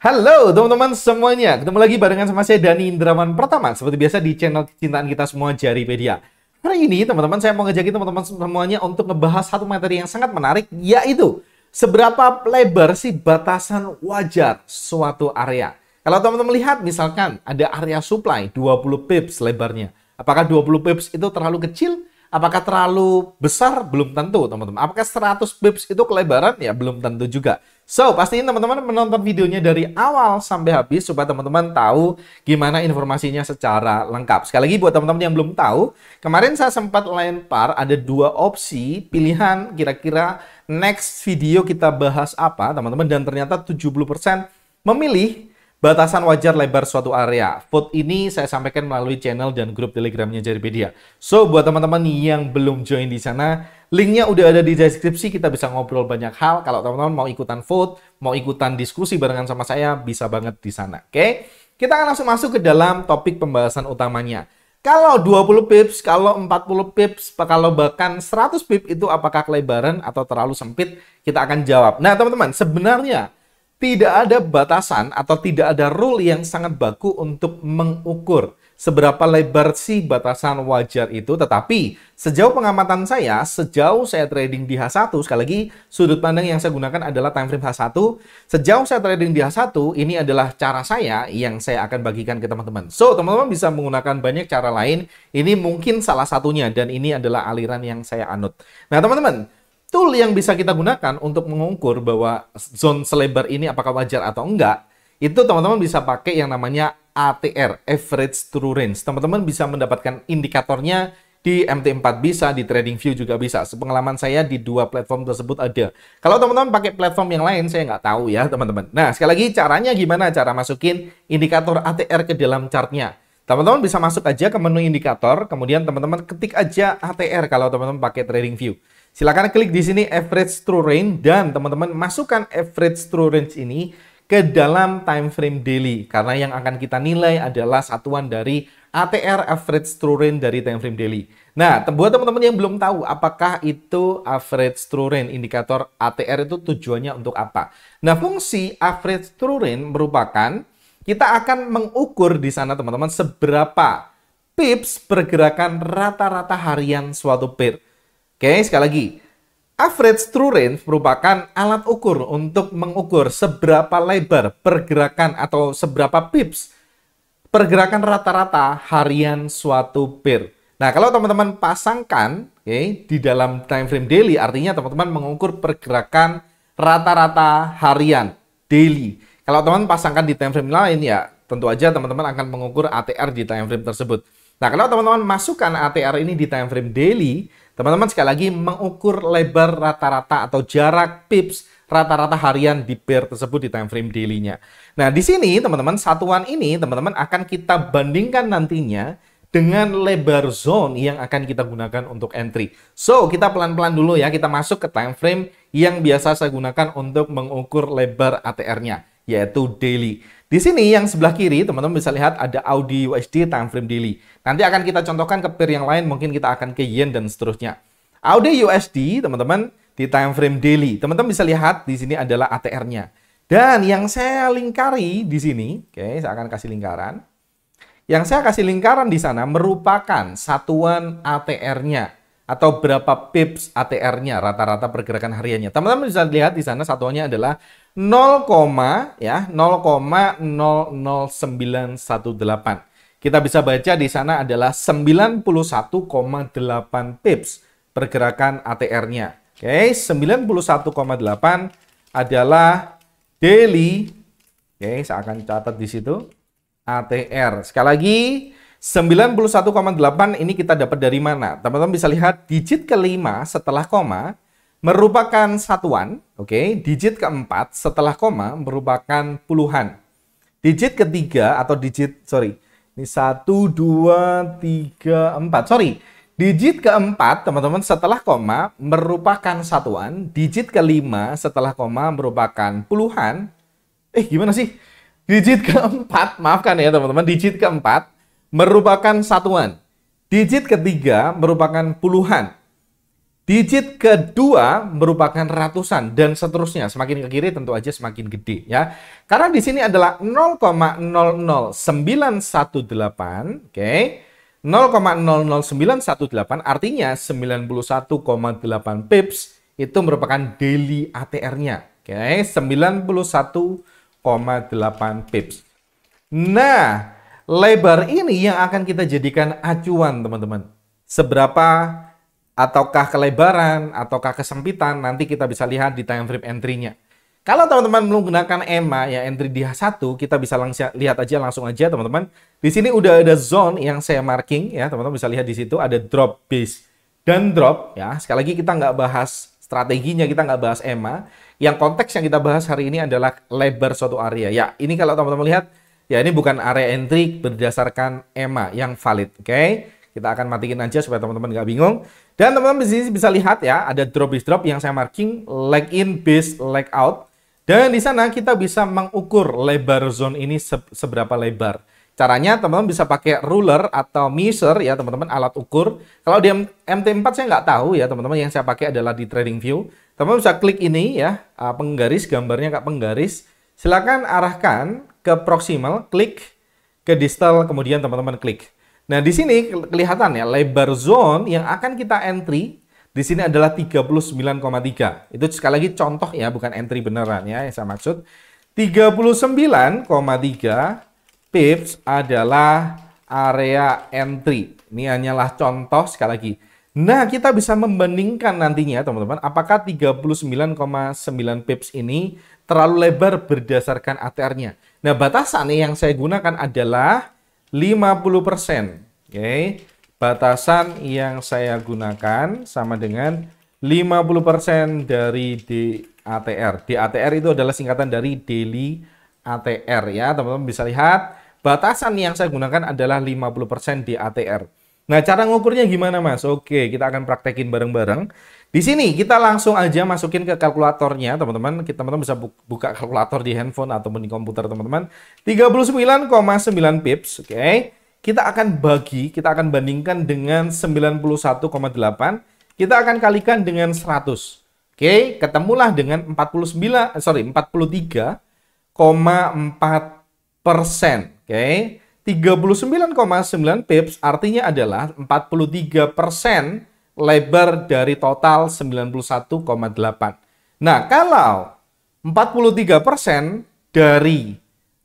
Halo teman-teman semuanya, ketemu lagi barengan sama saya Dani Indraman Pertama seperti biasa di channel kecintaan kita semua Jari Media. Hari ini teman-teman saya mau ngejakin teman-teman semuanya untuk ngebahas satu materi yang sangat menarik yaitu seberapa lebar sih batasan wajar suatu area. Kalau teman-teman lihat misalkan ada area supply 20 pips lebarnya. Apakah 20 pips itu terlalu kecil? Apakah terlalu besar? Belum tentu, teman-teman. Apakah 100 pips itu kelebaran? Ya, belum tentu juga. So, pastiin teman-teman menonton videonya dari awal sampai habis supaya teman-teman tahu gimana informasinya secara lengkap. Sekali lagi buat teman-teman yang belum tahu, kemarin saya sempat lempar ada dua opsi pilihan kira-kira next video kita bahas apa, teman-teman dan ternyata 70% memilih batasan wajar lebar suatu area. Food ini saya sampaikan melalui channel dan grup Telegramnya Jaripedia. So, buat teman-teman yang belum join di sana, Linknya udah ada di deskripsi, kita bisa ngobrol banyak hal. Kalau teman-teman mau ikutan vote, mau ikutan diskusi barengan sama saya, bisa banget di sana. Oke? Kita akan langsung masuk ke dalam topik pembahasan utamanya. Kalau 20 pips, kalau 40 pips, kalau bahkan 100 pips itu apakah kelebaran atau terlalu sempit? Kita akan jawab. Nah, teman-teman, sebenarnya tidak ada batasan atau tidak ada rule yang sangat baku untuk mengukur seberapa lebar sih batasan wajar itu. Tetapi sejauh pengamatan saya, sejauh saya trading di H1, sekali lagi sudut pandang yang saya gunakan adalah time frame H1. Sejauh saya trading di H1, ini adalah cara saya yang saya akan bagikan ke teman-teman. So, teman-teman bisa menggunakan banyak cara lain. Ini mungkin salah satunya dan ini adalah aliran yang saya anut. Nah, teman-teman, tool yang bisa kita gunakan untuk mengukur bahwa zone selebar ini apakah wajar atau enggak, itu teman-teman bisa pakai yang namanya ATR, Average True Range. Teman-teman bisa mendapatkan indikatornya di MT4 bisa, di Trading View juga bisa. Sepengalaman saya di dua platform tersebut ada. Kalau teman-teman pakai platform yang lain, saya nggak tahu ya teman-teman. Nah, sekali lagi caranya gimana? Cara masukin indikator ATR ke dalam chartnya. Teman-teman bisa masuk aja ke menu indikator, kemudian teman-teman ketik aja ATR kalau teman-teman pakai trading view. Silahkan klik di sini average true range dan teman-teman masukkan average true range ini ke dalam time frame daily karena yang akan kita nilai adalah satuan dari ATR average true range dari time frame daily. Nah, buat teman-teman yang belum tahu apakah itu average true range indikator ATR itu tujuannya untuk apa. Nah, fungsi average true range merupakan kita akan mengukur di sana teman-teman seberapa pips pergerakan rata-rata harian suatu pair. Oke, sekali lagi. Average True Range merupakan alat ukur untuk mengukur seberapa lebar pergerakan atau seberapa pips pergerakan rata-rata harian suatu pair. Nah, kalau teman-teman pasangkan okay, di dalam time frame daily, artinya teman-teman mengukur pergerakan rata-rata harian daily. Kalau teman teman pasangkan di time frame lain ya, tentu aja teman-teman akan mengukur ATR di time frame tersebut. Nah, kalau teman-teman masukkan ATR ini di time frame daily, Teman-teman sekali lagi mengukur lebar rata-rata atau jarak pips rata-rata harian di pair tersebut di time frame daily-nya. Nah, di sini teman-teman satuan ini teman-teman akan kita bandingkan nantinya dengan lebar zone yang akan kita gunakan untuk entry. So, kita pelan-pelan dulu ya, kita masuk ke time frame yang biasa saya gunakan untuk mengukur lebar ATR-nya, yaitu daily. Di sini yang sebelah kiri teman-teman bisa lihat ada Audi USD time frame daily. Nanti akan kita contohkan ke pair yang lain, mungkin kita akan ke yen dan seterusnya. Audi USD teman-teman di time frame daily. Teman-teman bisa lihat di sini adalah ATR-nya. Dan yang saya lingkari di sini, oke, okay, saya akan kasih lingkaran. Yang saya kasih lingkaran di sana merupakan satuan ATR-nya atau berapa pips ATR-nya rata-rata pergerakan hariannya. Teman-teman bisa lihat di sana satuannya adalah 0, ya 0,00918. Kita bisa baca di sana adalah 91,8 pips pergerakan ATR-nya. Oke, okay, 91,8 adalah daily. Oke, okay, saya akan catat di situ ATR. Sekali lagi 91,8 ini kita dapat dari mana? Teman-teman bisa lihat digit kelima setelah koma merupakan satuan, oke. Okay? Digit keempat setelah koma merupakan puluhan. Digit ketiga atau digit sorry, ini satu dua tiga empat sorry. Digit keempat, teman-teman, setelah koma merupakan satuan. Digit kelima setelah koma merupakan puluhan. Eh, gimana sih? Digit keempat, maafkan ya teman-teman, digit keempat merupakan satuan. Digit ketiga merupakan puluhan. Digit kedua merupakan ratusan dan seterusnya. Semakin ke kiri tentu aja semakin gede ya. Karena di sini adalah 0,00918, oke. Okay? 0,00918 artinya 91,8 pips itu merupakan daily ATR-nya. Oke, okay? 91,8 pips. Nah, lebar ini yang akan kita jadikan acuan teman-teman. Seberapa ataukah kelebaran ataukah kesempitan nanti kita bisa lihat di time frame entry-nya. Kalau teman-teman menggunakan EMA ya entry di H1 kita bisa langsung lihat aja langsung aja teman-teman. Di sini udah ada zone yang saya marking ya teman-teman bisa lihat di situ ada drop base dan drop ya. Sekali lagi kita nggak bahas strateginya kita nggak bahas EMA. Yang konteks yang kita bahas hari ini adalah lebar suatu area. Ya ini kalau teman-teman lihat Ya ini bukan area entry berdasarkan EMA yang valid, oke? Okay? Kita akan matikan aja supaya teman-teman nggak bingung. Dan teman-teman di sini bisa lihat ya, ada drop is drop yang saya marking, leg in, base, leg out. Dan di sana kita bisa mengukur lebar zone ini seberapa lebar. Caranya teman-teman bisa pakai ruler atau measure ya teman-teman, alat ukur. Kalau di MT4 saya nggak tahu ya teman-teman, yang saya pakai adalah di trading view. Teman-teman bisa klik ini ya, ah, penggaris, gambarnya kak penggaris. Silakan arahkan ke proximal, klik, ke distal, kemudian teman-teman klik. Nah, di sini kelihatan ya, lebar zone yang akan kita entry di sini adalah 39,3. Itu sekali lagi contoh ya, bukan entry beneran ya yang saya maksud. 39,3 pips adalah area entry. Ini hanyalah contoh sekali lagi. Nah, kita bisa membandingkan nantinya, teman-teman, apakah 39,9 pips ini terlalu lebar berdasarkan ATR-nya. Nah, batasan yang saya gunakan adalah 50%. Oke. Okay? Batasan yang saya gunakan sama dengan 50% dari DATR. DATR itu adalah singkatan dari daily ATR ya. Teman-teman bisa lihat batasan yang saya gunakan adalah 50% DATR. Nah, cara ngukurnya gimana, Mas? Oke, kita akan praktekin bareng-bareng. Di sini kita langsung aja masukin ke kalkulatornya, teman-teman. Kita teman-teman bisa buka kalkulator di handphone ataupun di komputer, teman-teman. 39,9 pips, oke. Kita akan bagi, kita akan bandingkan dengan 91,8. Kita akan kalikan dengan 100. Oke, ketemulah dengan 49, eh, sorry, 43,4 persen. Oke, 39,9 pips artinya adalah 43% lebar dari total 91,8. Nah, kalau 43% dari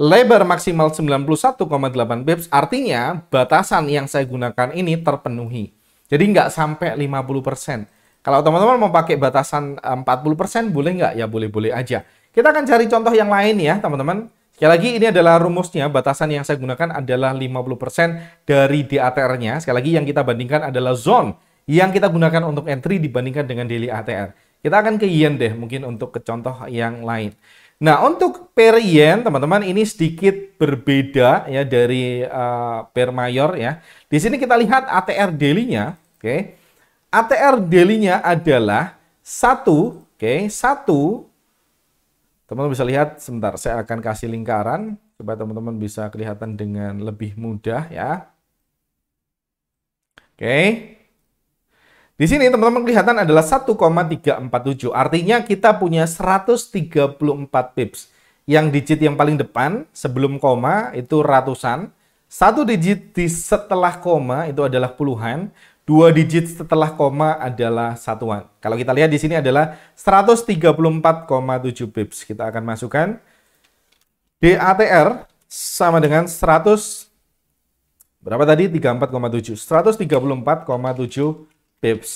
lebar maksimal 91,8 pips artinya batasan yang saya gunakan ini terpenuhi. Jadi nggak sampai 50%. Kalau teman-teman mau pakai batasan 40% eh, boleh nggak? Ya boleh-boleh aja. Kita akan cari contoh yang lain ya teman-teman. Ya lagi ini adalah rumusnya, batasan yang saya gunakan adalah 50% dari DATR-nya. Sekali lagi yang kita bandingkan adalah zone yang kita gunakan untuk entry dibandingkan dengan daily ATR. Kita akan ke yen deh mungkin untuk ke contoh yang lain. Nah, untuk per yen teman-teman ini sedikit berbeda ya dari uh, per mayor ya. Di sini kita lihat ATR daily-nya, oke. Okay. ATR daily-nya adalah satu, oke, okay, satu Teman-teman bisa lihat sebentar, saya akan kasih lingkaran supaya teman-teman bisa kelihatan dengan lebih mudah ya. Oke. Di sini teman-teman kelihatan adalah 1,347. Artinya kita punya 134 pips. Yang digit yang paling depan sebelum koma itu ratusan. Satu digit di setelah koma itu adalah puluhan. Dua digit setelah koma adalah satuan. Kalau kita lihat di sini adalah 134,7 pips. Kita akan masukkan DATR sama dengan 100 berapa tadi 34,7 134,7 pips.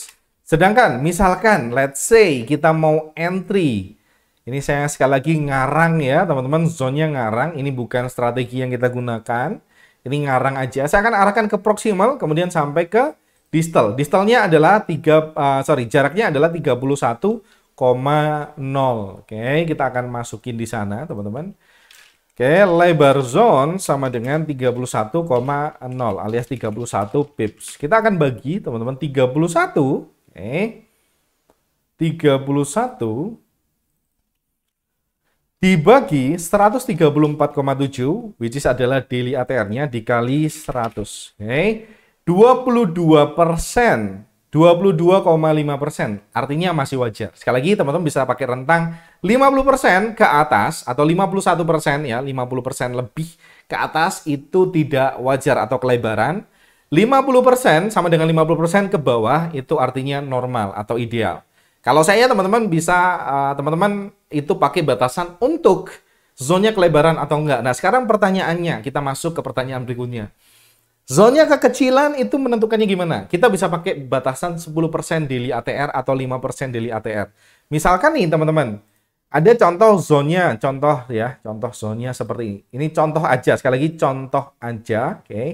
Sedangkan misalkan let's say kita mau entry ini saya sekali lagi ngarang ya, teman-teman. Zonnya ngarang, ini bukan strategi yang kita gunakan. Ini ngarang aja. Saya akan arahkan ke proximal, kemudian sampai ke distal. Distalnya adalah tiga uh, sorry, jaraknya adalah 31,0. Oke, kita akan masukin di sana, teman-teman. Oke, lebar zone sama dengan 31,0 alias 31 pips. Kita akan bagi, teman-teman, 31. Oke. 31 dibagi 134,7 which is adalah daily ATR-nya dikali 100. Oke. Okay. 22 persen 22,5 persen, artinya masih wajar. Sekali lagi teman-teman bisa pakai rentang 50 persen ke atas atau 51 persen ya, 50 persen lebih ke atas itu tidak wajar atau kelebaran. 50 persen sama dengan 50 persen ke bawah itu artinya normal atau ideal. Kalau saya teman-teman bisa eh, teman-teman uh, itu pakai batasan untuk zonnya kelebaran atau enggak. Nah sekarang pertanyaannya kita masuk ke pertanyaan berikutnya. Zonnya kekecilan itu menentukannya gimana? Kita bisa pakai batasan 10% daily ATR atau 5% daily ATR. Misalkan nih teman-teman, ada contoh zonnya, contoh ya, contoh zonnya seperti ini. Ini contoh aja, sekali lagi contoh aja, oke. Okay.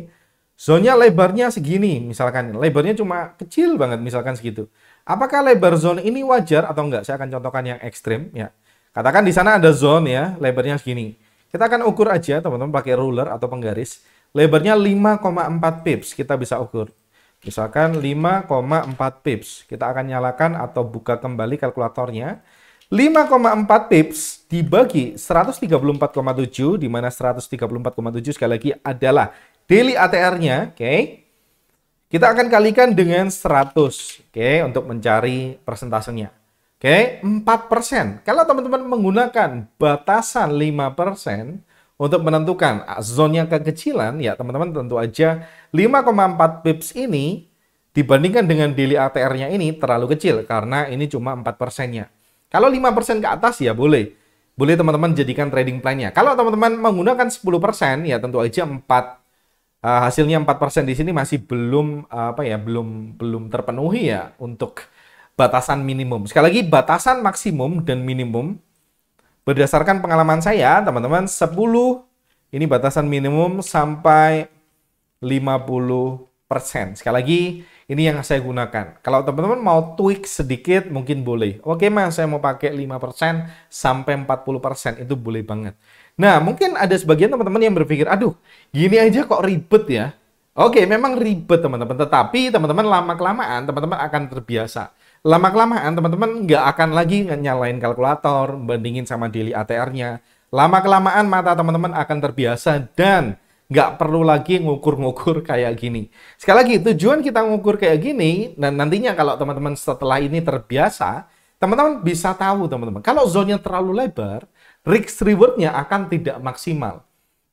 Zonnya lebarnya segini, misalkan lebarnya cuma kecil banget, misalkan segitu. Apakah lebar zon ini wajar atau enggak? Saya akan contohkan yang ekstrim ya. Katakan di sana ada zone ya, lebarnya segini. Kita akan ukur aja teman-teman pakai ruler atau penggaris Lebarnya 5,4 pips kita bisa ukur. Misalkan 5,4 pips. Kita akan nyalakan atau buka kembali kalkulatornya. 5,4 pips dibagi 134,7 di mana 134,7 sekali lagi adalah daily ATR-nya, oke. Okay. Kita akan kalikan dengan 100, oke, okay, untuk mencari persentasenya. Oke, okay, 4%. Kalau teman-teman menggunakan batasan 5%, untuk menentukan zona kekecilan, ya teman-teman tentu aja 5,4 pips ini dibandingkan dengan daily ATR-nya ini terlalu kecil karena ini cuma 4 persennya. Kalau 5 persen ke atas ya boleh. Boleh teman-teman jadikan trading plan-nya. Kalau teman-teman menggunakan 10 persen, ya tentu aja 4 uh, eh, hasilnya 4 persen di sini masih belum uh, apa ya belum belum terpenuhi ya untuk batasan minimum. Sekali lagi batasan maksimum dan minimum Berdasarkan pengalaman saya, teman-teman, 10 ini batasan minimum sampai 50%. Sekali lagi, ini yang saya gunakan. Kalau teman-teman mau tweak sedikit, mungkin boleh. Oke mas, saya mau pakai 5% sampai 40%, itu boleh banget. Nah, mungkin ada sebagian teman-teman yang berpikir, aduh, gini aja kok ribet ya. Oke, memang ribet teman-teman. Tetapi teman-teman lama-kelamaan, teman-teman akan terbiasa lama-kelamaan teman-teman nggak akan lagi nyalain kalkulator, bandingin sama daily ATR-nya. Lama-kelamaan mata teman-teman akan terbiasa dan nggak perlu lagi ngukur-ngukur kayak gini. Sekali lagi, tujuan kita ngukur kayak gini, dan nantinya kalau teman-teman setelah ini terbiasa, teman-teman bisa tahu teman-teman. Kalau zonnya terlalu lebar, risk rewardnya akan tidak maksimal.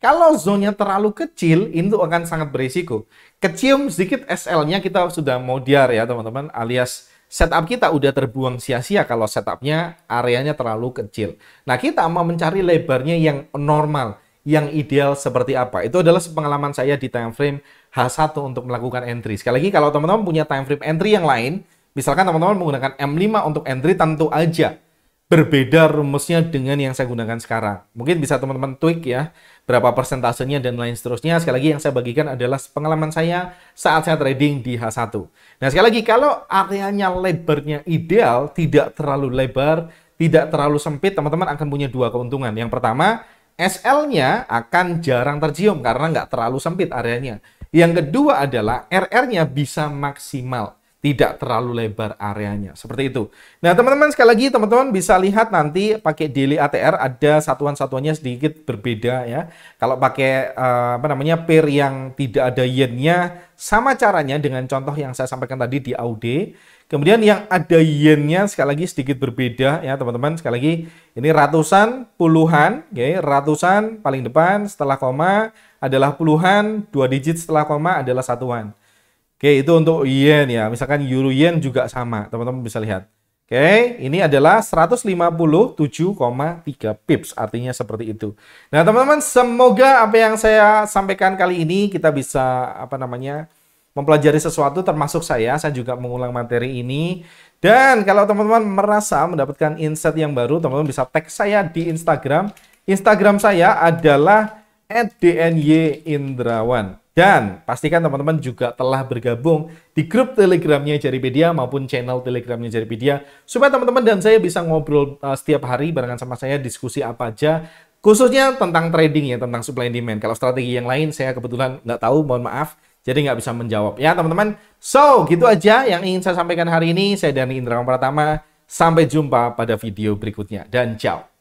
Kalau zonnya terlalu kecil, itu akan sangat berisiko. Kecium sedikit SL-nya kita sudah mau diar ya teman-teman, alias setup kita udah terbuang sia-sia kalau setupnya areanya terlalu kecil. Nah kita mau mencari lebarnya yang normal, yang ideal seperti apa. Itu adalah pengalaman saya di time frame H1 untuk melakukan entry. Sekali lagi kalau teman-teman punya time frame entry yang lain, misalkan teman-teman menggunakan M5 untuk entry tentu aja berbeda rumusnya dengan yang saya gunakan sekarang. Mungkin bisa teman-teman tweak ya, berapa persentasenya dan lain seterusnya. Sekali lagi yang saya bagikan adalah pengalaman saya saat saya trading di H1. Nah sekali lagi kalau areanya lebarnya ideal, tidak terlalu lebar, tidak terlalu sempit, teman-teman akan punya dua keuntungan. Yang pertama, SL-nya akan jarang tercium karena nggak terlalu sempit areanya. Yang kedua adalah RR-nya bisa maksimal tidak terlalu lebar areanya. Seperti itu. Nah, teman-teman sekali lagi teman-teman bisa lihat nanti pakai daily ATR ada satuan-satuannya sedikit berbeda ya. Kalau pakai uh, apa namanya pair yang tidak ada yennya sama caranya dengan contoh yang saya sampaikan tadi di AUD. Kemudian yang ada yennya sekali lagi sedikit berbeda ya teman-teman. Sekali lagi ini ratusan, puluhan, okay. Ya, ratusan paling depan setelah koma adalah puluhan, dua digit setelah koma adalah satuan. Oke, itu untuk yen ya. Misalkan euro yen juga sama, teman-teman bisa lihat. Oke, ini adalah 157,3 pips, artinya seperti itu. Nah, teman-teman, semoga apa yang saya sampaikan kali ini kita bisa apa namanya? mempelajari sesuatu termasuk saya, saya juga mengulang materi ini. Dan kalau teman-teman merasa mendapatkan insight yang baru, teman-teman bisa tag saya di Instagram. Instagram saya adalah @dnyindrawan. Dan pastikan teman-teman juga telah bergabung di grup telegramnya Jaripedia maupun channel telegramnya Jaripedia. Supaya teman-teman dan saya bisa ngobrol uh, setiap hari barengan sama saya diskusi apa aja. Khususnya tentang trading ya, tentang supply and demand. Kalau strategi yang lain saya kebetulan nggak tahu, mohon maaf. Jadi nggak bisa menjawab ya teman-teman. So, gitu aja yang ingin saya sampaikan hari ini. Saya Dani Indra Pratama. Sampai jumpa pada video berikutnya. Dan ciao.